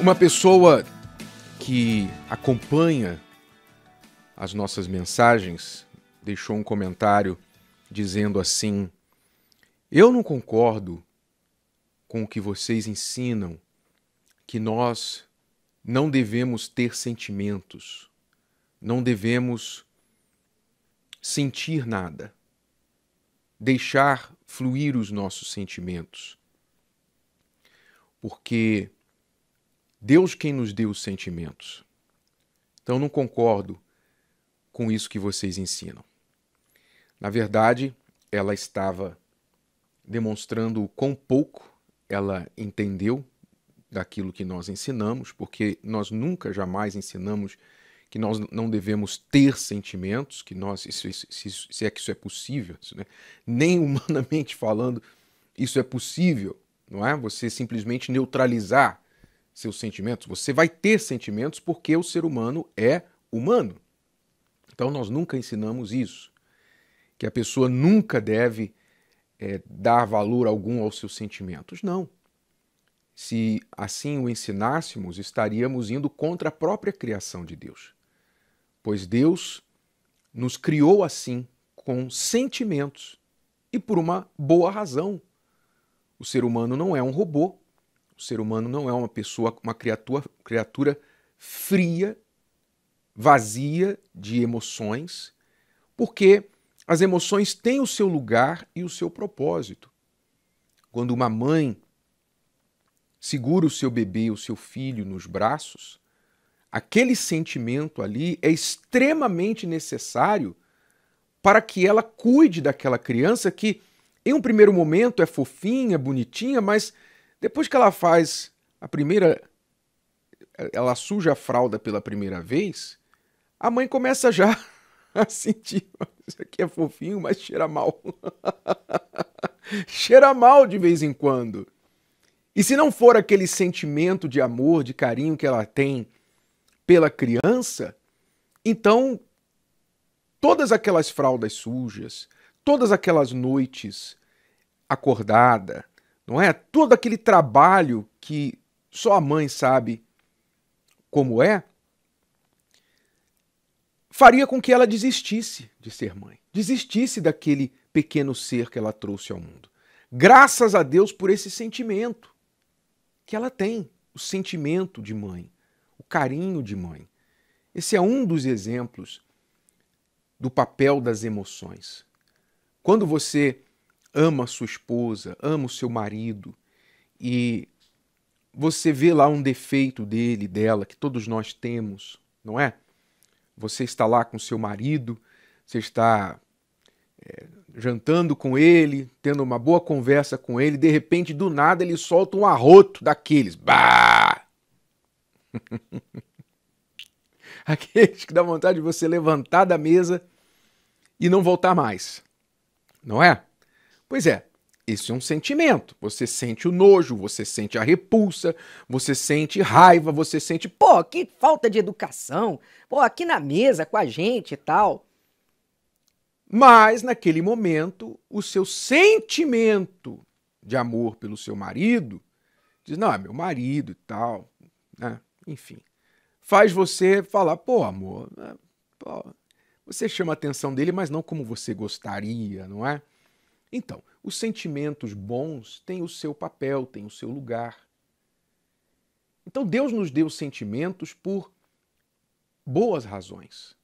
Uma pessoa que acompanha as nossas mensagens deixou um comentário dizendo assim: Eu não concordo com o que vocês ensinam que nós não devemos ter sentimentos, não devemos sentir nada, deixar fluir os nossos sentimentos. Porque Deus quem nos deu os sentimentos. Então não concordo com isso que vocês ensinam. Na verdade, ela estava demonstrando o quão pouco ela entendeu daquilo que nós ensinamos, porque nós nunca jamais ensinamos que nós não devemos ter sentimentos, que nós, se é que isso é possível, né? nem humanamente falando, isso é possível, não é? Você simplesmente neutralizar seus sentimentos. Você vai ter sentimentos porque o ser humano é humano. Então nós nunca ensinamos isso, que a pessoa nunca deve é, dar valor algum aos seus sentimentos. Não. Se assim o ensinássemos, estaríamos indo contra a própria criação de Deus. Pois Deus nos criou assim, com sentimentos, e por uma boa razão. O ser humano não é um robô, ser humano não é uma pessoa, uma criatura, criatura fria, vazia de emoções, porque as emoções têm o seu lugar e o seu propósito. Quando uma mãe segura o seu bebê, o seu filho nos braços, aquele sentimento ali é extremamente necessário para que ela cuide daquela criança que, em um primeiro momento, é fofinha, bonitinha, mas depois que ela faz a primeira. Ela suja a fralda pela primeira vez, a mãe começa já a sentir. Isso aqui é fofinho, mas cheira mal. cheira mal de vez em quando. E se não for aquele sentimento de amor, de carinho que ela tem pela criança, então todas aquelas fraldas sujas, todas aquelas noites acordada, não é? Todo aquele trabalho que só a mãe sabe como é, faria com que ela desistisse de ser mãe, desistisse daquele pequeno ser que ela trouxe ao mundo. Graças a Deus por esse sentimento que ela tem, o sentimento de mãe, o carinho de mãe. Esse é um dos exemplos do papel das emoções. Quando você ama sua esposa, ama o seu marido e você vê lá um defeito dele, dela, que todos nós temos, não é? Você está lá com seu marido, você está é, jantando com ele, tendo uma boa conversa com ele, de repente, do nada, ele solta um arroto daqueles. Bah! Aqueles que dá vontade de você levantar da mesa e não voltar mais, não é? Pois é, esse é um sentimento. Você sente o nojo, você sente a repulsa, você sente raiva, você sente, pô, que falta de educação, pô, aqui na mesa com a gente e tal. Mas naquele momento, o seu sentimento de amor pelo seu marido diz: não, é meu marido e tal, né? enfim, faz você falar: pô, amor, né? pô, você chama a atenção dele, mas não como você gostaria, não é? Então, os sentimentos bons têm o seu papel, têm o seu lugar. Então, Deus nos deu sentimentos por boas razões.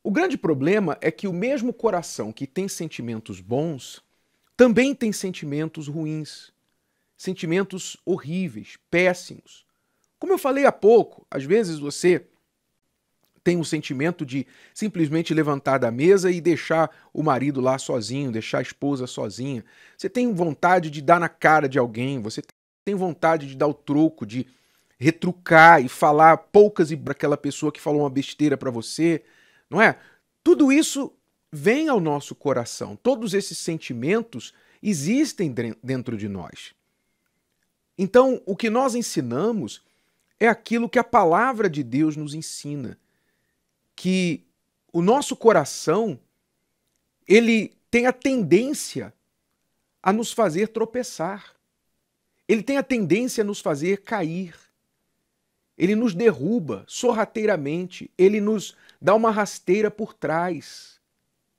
O grande problema é que o mesmo coração que tem sentimentos bons também tem sentimentos ruins, sentimentos horríveis, péssimos. Como eu falei há pouco, às vezes você tem um sentimento de simplesmente levantar da mesa e deixar o marido lá sozinho, deixar a esposa sozinha. Você tem vontade de dar na cara de alguém, você tem vontade de dar o troco, de retrucar e falar poucas e para aquela pessoa que falou uma besteira para você, não é? Tudo isso vem ao nosso coração. Todos esses sentimentos existem dentro de nós. Então, o que nós ensinamos é aquilo que a palavra de Deus nos ensina que o nosso coração ele tem a tendência a nos fazer tropeçar. Ele tem a tendência a nos fazer cair. Ele nos derruba sorrateiramente, ele nos dá uma rasteira por trás.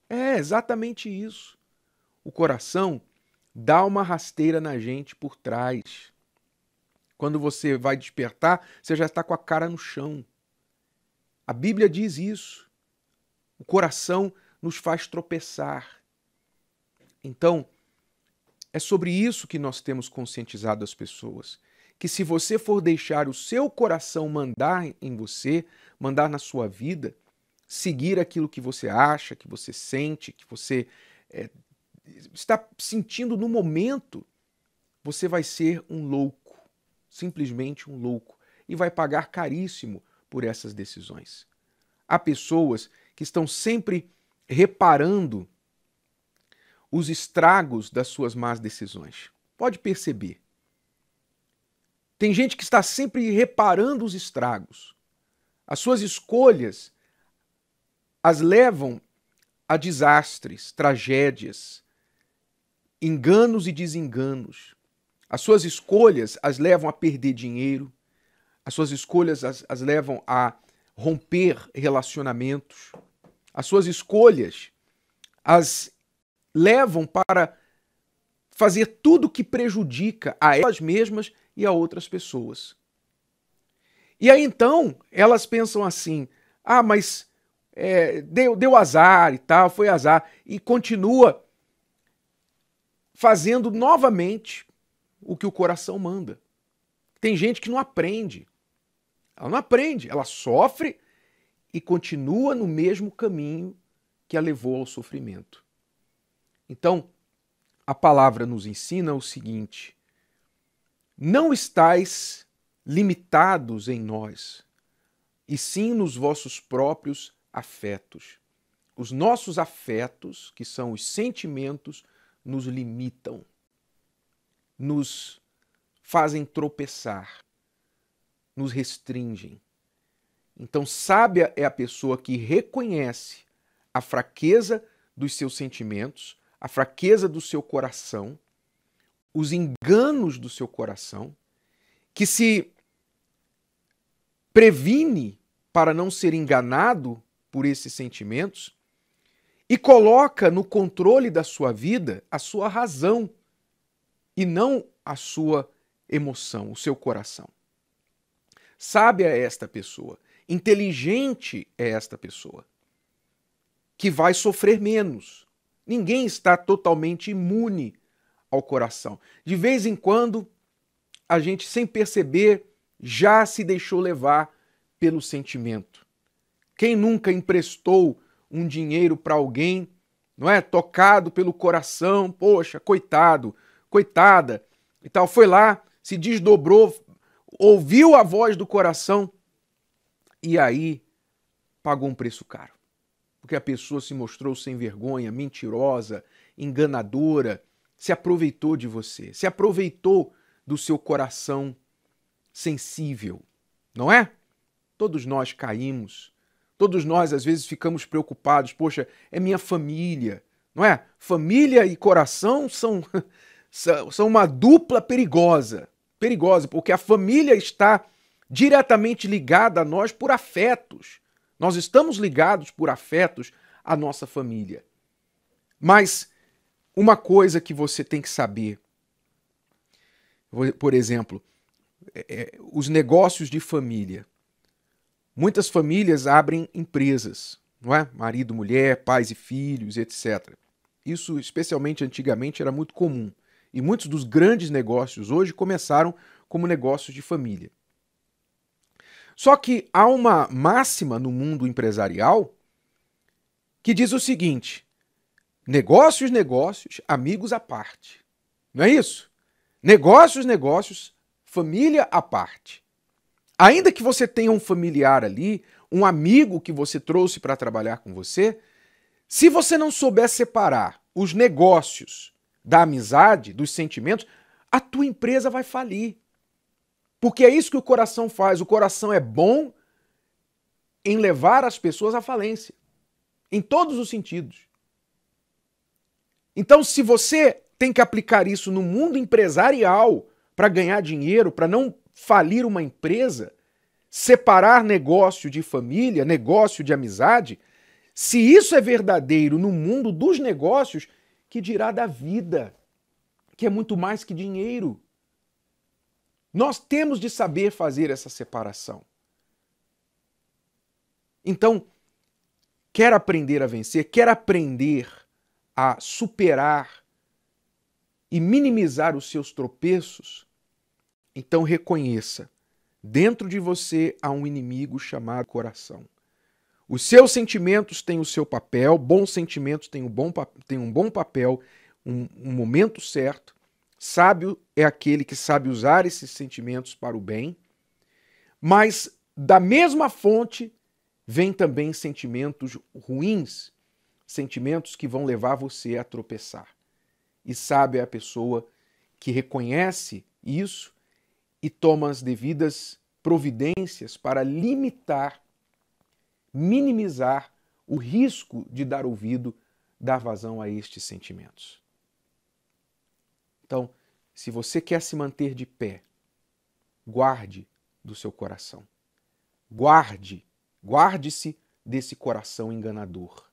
É exatamente isso. O coração dá uma rasteira na gente por trás. Quando você vai despertar, você já está com a cara no chão. A Bíblia diz isso. O coração nos faz tropeçar. Então, é sobre isso que nós temos conscientizado as pessoas. Que se você for deixar o seu coração mandar em você, mandar na sua vida, seguir aquilo que você acha, que você sente, que você é, está sentindo no momento, você vai ser um louco, simplesmente um louco, e vai pagar caríssimo por essas decisões. Há pessoas que estão sempre reparando os estragos das suas más decisões. Pode perceber. Tem gente que está sempre reparando os estragos. As suas escolhas as levam a desastres, tragédias, enganos e desenganos. As suas escolhas as levam a perder dinheiro, as suas escolhas as, as levam a romper relacionamentos. As suas escolhas as levam para fazer tudo que prejudica a elas mesmas e a outras pessoas. E aí então elas pensam assim: ah, mas é, deu, deu azar e tal, foi azar, e continua fazendo novamente o que o coração manda. Tem gente que não aprende. Ela não aprende, ela sofre e continua no mesmo caminho que a levou ao sofrimento. Então, a palavra nos ensina o seguinte: não estais limitados em nós, e sim nos vossos próprios afetos. Os nossos afetos, que são os sentimentos, nos limitam, nos fazem tropeçar nos restringem. Então, sábia é a pessoa que reconhece a fraqueza dos seus sentimentos, a fraqueza do seu coração, os enganos do seu coração, que se previne para não ser enganado por esses sentimentos e coloca no controle da sua vida a sua razão e não a sua emoção, o seu coração. Sábia é esta pessoa, inteligente é esta pessoa, que vai sofrer menos. Ninguém está totalmente imune ao coração. De vez em quando, a gente, sem perceber, já se deixou levar pelo sentimento. Quem nunca emprestou um dinheiro para alguém, não é? Tocado pelo coração, poxa, coitado, coitada e tal. Foi lá, se desdobrou ouviu a voz do coração e aí pagou um preço caro. Porque a pessoa se mostrou sem vergonha, mentirosa, enganadora, se aproveitou de você, se aproveitou do seu coração sensível, não é? Todos nós caímos. Todos nós às vezes ficamos preocupados, poxa, é minha família, não é? Família e coração são são uma dupla perigosa perigosa, porque a família está diretamente ligada a nós por afetos. Nós estamos ligados por afetos à nossa família. Mas uma coisa que você tem que saber, por exemplo, é, é, os negócios de família. Muitas famílias abrem empresas, não é? Marido, mulher, pais e filhos, etc. Isso, especialmente antigamente, era muito comum. E muitos dos grandes negócios hoje começaram como negócios de família. Só que há uma máxima no mundo empresarial que diz o seguinte: negócios, negócios, amigos à parte. Não é isso? Negócios, negócios, família à parte. Ainda que você tenha um familiar ali, um amigo que você trouxe para trabalhar com você, se você não souber separar os negócios da amizade, dos sentimentos, a tua empresa vai falir. Porque é isso que o coração faz. O coração é bom em levar as pessoas à falência, em todos os sentidos. Então, se você tem que aplicar isso no mundo empresarial para ganhar dinheiro, para não falir uma empresa, separar negócio de família, negócio de amizade, se isso é verdadeiro no mundo dos negócios, que dirá da vida, que é muito mais que dinheiro. Nós temos de saber fazer essa separação. Então, quer aprender a vencer, quer aprender a superar e minimizar os seus tropeços, então reconheça: dentro de você há um inimigo chamado coração. Os seus sentimentos têm o seu papel, bons sentimentos têm um bom, têm um bom papel, um, um momento certo. Sábio é aquele que sabe usar esses sentimentos para o bem, mas da mesma fonte vêm também sentimentos ruins, sentimentos que vão levar você a tropeçar. E sábio é a pessoa que reconhece isso e toma as devidas providências para limitar minimizar o risco de dar ouvido, dar vazão a estes sentimentos. Então, se você quer se manter de pé, guarde do seu coração. Guarde, guarde-se desse coração enganador.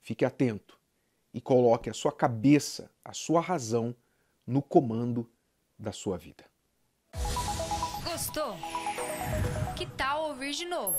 Fique atento e coloque a sua cabeça, a sua razão no comando da sua vida. Gostou? Que tal ouvir de novo?